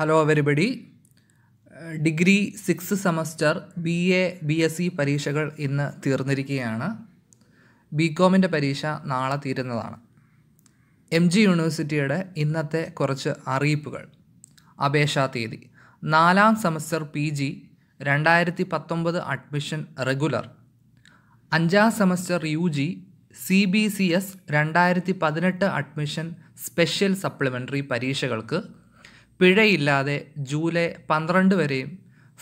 hello everybody degree six semester B A B S C പരീക്ഷകൾ ഇന്ന് തീർന്നിരിക്കുകയാണ് B കോമിൻ്റെ പരീക്ഷ നാളെ തീരുന്നതാണ് എം ജി യൂണിവേഴ്സിറ്റിയുടെ ഇന്നത്തെ കുറച്ച് അറിയിപ്പുകൾ അപേക്ഷാ തീയതി നാലാം സെമസ്റ്റർ പി ജി രണ്ടായിരത്തി പത്തൊമ്പത് അഡ്മിഷൻ റെഗുലർ അഞ്ചാം semester U G C B C S രണ്ടായിരത്തി പതിനെട്ട് അഡ്മിഷൻ സ്പെഷ്യൽ സപ്ലിമെൻ്ററി പരീക്ഷകൾക്ക് പിഴയില്ലാതെ ജൂലൈ പന്ത്രണ്ട് വരെയും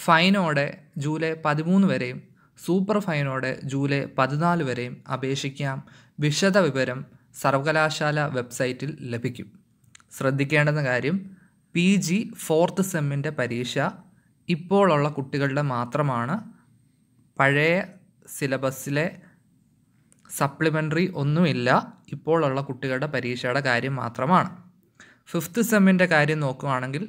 ഫൈനോടെ ജൂലൈ പതിമൂന്ന് വരെയും സൂപ്പർ ഫൈനോടെ ജൂലൈ പതിനാല് വരെയും അപേക്ഷിക്കാം വിശദ വിവരം സർവകലാശാല വെബ്സൈറ്റിൽ ലഭിക്കും ശ്രദ്ധിക്കേണ്ടുന്ന കാര്യം പി ജി ഫോർത്ത് സെമ്മിൻ്റെ പരീക്ഷ ഇപ്പോഴുള്ള കുട്ടികളുടെ മാത്രമാണ് പഴയ സിലബസിലെ സപ്ലിമെൻ്ററി ഒന്നുമില്ല ഇപ്പോഴുള്ള കുട്ടികളുടെ പരീക്ഷയുടെ കാര്യം മാത്രമാണ് ഫിഫ്ത്ത് സെമ്മിൻ്റെ കാര്യം നോക്കുകയാണെങ്കിൽ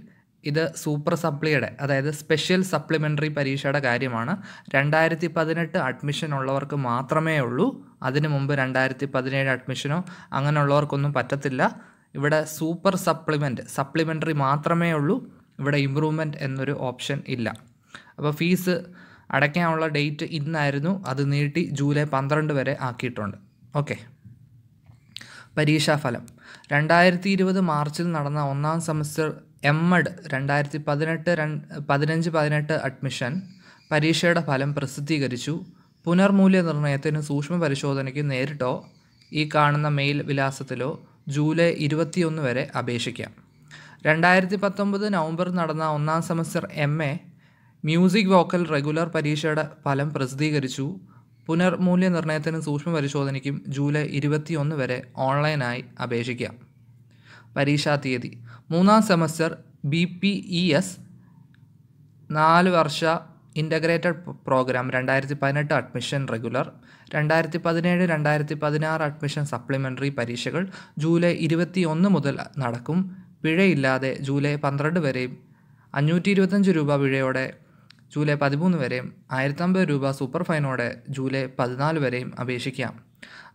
ഇത് സൂപ്പർ സപ്ലിയുടെ അതായത് സ്പെഷ്യൽ സപ്ലിമെൻ്ററി പരീക്ഷയുടെ കാര്യമാണ് രണ്ടായിരത്തി പതിനെട്ട് അഡ്മിഷൻ ഉള്ളവർക്ക് മാത്രമേ ഉള്ളൂ അതിന് മുമ്പ് രണ്ടായിരത്തി പതിനേഴ് അഡ്മിഷനോ അങ്ങനെയുള്ളവർക്കൊന്നും പറ്റത്തില്ല ഇവിടെ സൂപ്പർ സപ്ലിമെൻറ്റ് സപ്ലിമെൻ്ററി മാത്രമേ ഉള്ളൂ ഇവിടെ ഇമ്പ്രൂവ്മെൻറ്റ് എന്നൊരു ഓപ്ഷൻ ഇല്ല അപ്പോൾ ഫീസ് അടയ്ക്കാനുള്ള ഡേറ്റ് ഇന്നായിരുന്നു അത് നീട്ടി ജൂലൈ പന്ത്രണ്ട് വരെ ആക്കിയിട്ടുണ്ട് ഓക്കെ പരീക്ഷാഫലം രണ്ടായിരത്തി ഇരുപത് മാർച്ചിൽ നടന്ന ഒന്നാം സെമസ്റ്റർ എം എഡ് രണ്ടായിരത്തി പതിനെട്ട് പതിനഞ്ച് പതിനെട്ട് അഡ്മിഷൻ പരീക്ഷയുടെ ഫലം പ്രസിദ്ധീകരിച്ചു പുനർമൂല്യനിർണ്ണയത്തിന് സൂക്ഷ്മ പരിശോധനയ്ക്ക് നേരിട്ടോ ഈ കാണുന്ന മെയിൽ വിലാസത്തിലോ ജൂലൈ ഇരുപത്തിയൊന്ന് വരെ അപേക്ഷിക്കാം രണ്ടായിരത്തി പത്തൊമ്പത് നവംബർ നടന്ന ഒന്നാം semester M A music vocal regular പരീക്ഷയുടെ ഫലം പ്രസിദ്ധീകരിച്ചു പുനർമൂല്യനിർണ്ണയത്തിനും സൂക്ഷ്മ പരിശോധനയ്ക്കും ജൂലൈ ഇരുപത്തിയൊന്ന് വരെ ഓൺലൈനായി അപേക്ഷിക്കാം പരീക്ഷാ തീയതി മൂന്നാം semester B P E S നാല് വർഷ ഇൻ്റഗ്രേറ്റഡ് പ്രോഗ്രാം രണ്ടായിരത്തി പതിനെട്ട് അഡ്മിഷൻ റെഗുലർ രണ്ടായിരത്തി പതിനേഴ് രണ്ടായിരത്തി പതിനാറ് അഡ്മിഷൻ സപ്ലിമെൻ്ററി പരീക്ഷകൾ ജൂലൈ ഇരുപത്തി ഒന്ന് മുതൽ നടക്കും പിഴയില്ലാതെ ജൂലൈ പന്ത്രണ്ട് വരെയും അഞ്ഞൂറ്റി ഇരുപത്തഞ്ച് രൂപ പിഴയോടെ ജൂലൈ പതിമൂന്ന് വരെയും ആയിരത്തമ്പത് രൂപ സൂപ്പർ ഫൈനോടെ ജൂലൈ പതിനാല് വരെയും അപേക്ഷിക്കാം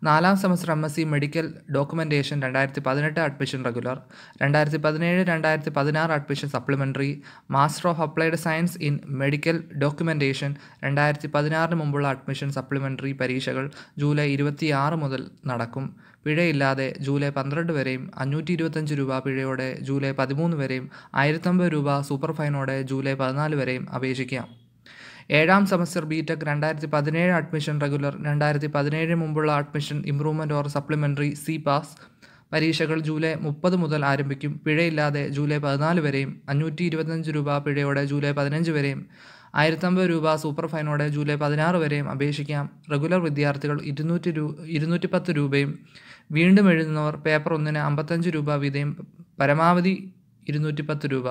നാലാം semester M S C medical documentation രണ്ടായിരത്തി പതിനെട്ട് അഡ്മിഷൻ റെഗുലർ രണ്ടായിരത്തി പതിനേഴ് രണ്ടായിരത്തി പതിനാറ് admission supplementary master of applied science in medical documentation രണ്ടായിരത്തി പതിനാറിന് മുമ്പുള്ള അഡ്മിഷൻ സപ്ലിമെൻ്ററി പരീക്ഷകൾ ജൂലൈ ഇരുപത്തി ആറ് മുതൽ നടക്കും പിഴയില്ലാതെ ജൂലൈ പന്ത്രണ്ട് വരെയും അഞ്ഞൂറ്റി ഇരുപത്തഞ്ച് രൂപ പിഴയോടെ ജൂലൈ പതിമൂന്ന് വരെയും ആയിരത്തമ്പത് രൂപ സൂപ്പർ ഫൈനോടെ ജൂലൈ പതിനാല് വരെയും അപേക്ഷിക്കാം ഏഴാം സെമസ്റ്റർ ബി ടെക് രണ്ടായിരത്തി പതിനേഴ് അഡ്മിഷൻ റെഗുലർ രണ്ടായിരത്തി പതിനേഴ് മുമ്പുള്ള admission improvement or supplementary C pass പരീക്ഷകൾ ജൂലൈ മുപ്പത് മുതൽ ആരംഭിക്കും പിഴയില്ലാതെ ജൂലൈ പതിനാല് വരെയും അഞ്ഞൂറ്റി ഇരുപത്തഞ്ച് രൂപ പിഴയോടെ ജൂലൈ പതിനഞ്ച് വരെയും ആയിരത്തമ്പത് രൂപ സൂപ്പർ ഫൈനോടെ ജൂലൈ പതിനാറ് വരെയും അപേക്ഷിക്കാം റെഗുലർ വിദ്യാർത്ഥികൾ ഇരുന്നൂറ്റി രൂ ഇരുന്നൂറ്റി പത്ത് രൂപയും വീണ്ടും എഴുതുന്നവർ പേപ്പർ ഒന്നിന് അമ്പത്തഞ്ച് രൂപ വീതയും പരമാവധി ഇരുന്നൂറ്റി പത്ത് രൂപ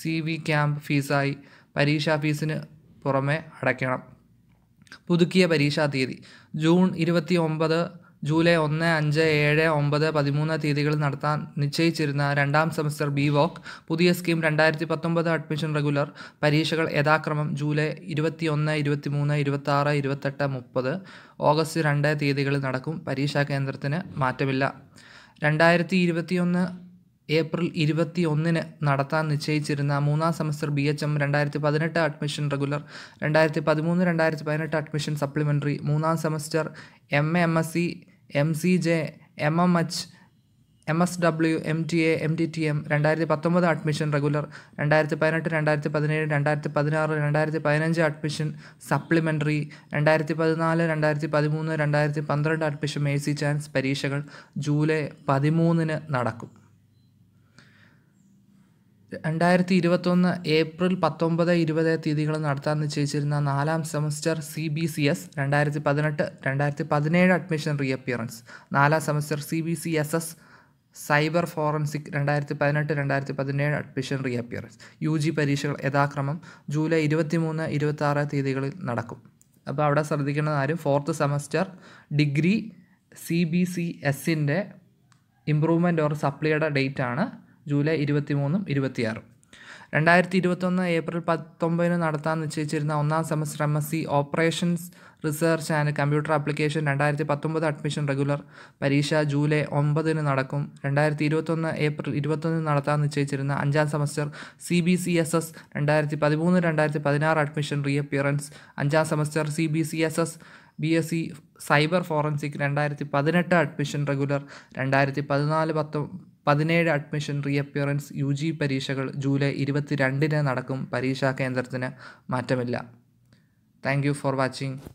സി വി ക്യാമ്പ് ഫീസായി പരീക്ഷാ ഫീസിന് പുറമെ അടയ്ക്കണം പുതുക്കിയ പരീക്ഷാ തീയതി ജൂൺ ഇരുപത്തി ഒമ്പത് ജൂലൈ ഒന്ന് അഞ്ച് ഏഴ് ഒമ്പത് പതിമൂന്ന് തീയതികളിൽ നടത്താൻ നിശ്ചയിച്ചിരുന്ന രണ്ടാം സെമസ്റ്റർ ബി വോക്ക് പുതിയ സ്കീം രണ്ടായിരത്തി പത്തൊമ്പത് അഡ്മിഷൻ റെഗുലർ പരീക്ഷകൾ യഥാക്രമം ജൂലൈ ഇരുപത്തി ഇരുപത്തി ഒന്ന് മൂന്ന് ഇരുപത്തി ആറ് ഇരുപത്തെട്ട് മുപ്പത് ഓഗസ്റ്റ് രണ്ട് തീയതികളിൽ നടക്കും പരീക്ഷാ കേന്ദ്രത്തിന് മാറ്റമില്ല രണ്ടായിരത്തി ഇരുപത്തിയൊന്ന് ഏപ്രിൽ ഇരുപത്തി ഒന്നിന് നടത്താൻ നിശ്ചയിച്ചിരുന്ന മൂന്നാം സെമസ്റ്റർ ബി എച്ച് എം രണ്ടായിരത്തി പതിനെട്ട് അഡ്മിഷൻ റെഗുലർ രണ്ടായിരത്തി പതിമൂന്ന് രണ്ടായിരത്തി പതിനെട്ട് അഡ്മിഷൻ സപ്ലിമെൻ്ററി മൂന്നാം semester M A M S C M C J M M H M S W M T A M T T M രണ്ടായിരത്തി പത്തൊമ്പത് അഡ്മിഷൻ റെഗുലർ രണ്ടായിരത്തി പതിനെട്ട് രണ്ടായിരത്തി പതിനേഴ് രണ്ടായിരത്തി പതിനാറ് രണ്ടായിരത്തി പതിനഞ്ച് അഡ്മിഷൻ സപ്ലിമെൻ്ററി രണ്ടായിരത്തി പതിനാല് രണ്ടായിരത്തി പതിമൂന്ന് രണ്ടായിരത്തി പന്ത്രണ്ട് അഡ്മിഷൻ എ സി ചാൻസ് പരീക്ഷകൾ ജൂലൈ പതിമൂന്നിന് നടക്കും രണ്ടായിരത്തി ഇരുപത്തൊന്ന് ഏപ്രിൽ പത്തൊമ്പത് ഇരുപത് തീയതികൾ നടത്താൻ നിശ്ചയിച്ചിരുന്ന നാലാം semester C B C S രണ്ടായിരത്തി പതിനെട്ട് രണ്ടായിരത്തി പതിനേഴ് അഡ്മിഷൻ റീഅപ്പിയറൻസ് നാലാം semester C B C S S cyber forensic രണ്ടായിരത്തി പതിനെട്ട് രണ്ടായിരത്തി പതിനേഴ് അഡ്മിഷൻ റീഅപ്പിയറൻസ് യു ജി പരീക്ഷകൾ യഥാക്രമം ജൂലൈ ഇരുപത്തി മൂന്ന് ഇരുപത്തി ആറ് തീയതികളിൽ നടക്കും അപ്പോൾ അവിടെ ശ്രദ്ധിക്കേണ്ടത് ആരും fourth semester degree C B C എസിൻ്റെ ഇമ്പ്രൂവ്മെൻറ്റ് ഓർ സപ്ലിയുടെ ഡേറ്റ് ആണ് ജൂലൈ ഇരുപത്തി മൂന്നും ഇരുപത്തിയാറും രണ്ടായിരത്തി ഇരുപത്തൊന്ന് ഏപ്രിൽ പത്തൊമ്പതിന് നടത്താൻ നിശ്ചയിച്ചിരുന്ന ഒന്നാം semester M S C operations research and computer application രണ്ടായിരത്തി പത്തൊമ്പത് അഡ്മിഷൻ റെഗുലർ പരീക്ഷ ജൂലൈ ഒമ്പതിന് നടക്കും രണ്ടായിരത്തി ഇരുപത്തൊന്ന് ഏപ്രിൽ ഇരുപത്തൊന്നിന് നടത്താൻ നിശ്ചയിച്ചിരുന്ന അഞ്ചാം semester C B C S S രണ്ടായിരത്തി പതിമൂന്ന് രണ്ടായിരത്തി പതിനാറ് അഡ്മിഷൻ റീഅപ്പിയറൻസ് അഞ്ചാം semester C B C S S B S C cyber forensic രണ്ടായിരത്തി പതിനെട്ട് അഡ്മിഷൻ റെഗുലർ രണ്ടായിരത്തി പതിനാല് പത്തൊ പതിനേഴ് അഡ്മിഷൻ റീഅപ്പിയറൻസ് യു ജി പരീക്ഷകൾ ജൂലൈ ഇരുപത്തിരണ്ടിന് നടക്കും പരീക്ഷാ കേന്ദ്രത്തിന് മാറ്റമില്ല താങ്ക് യു ഫോർ വാച്ചിങ്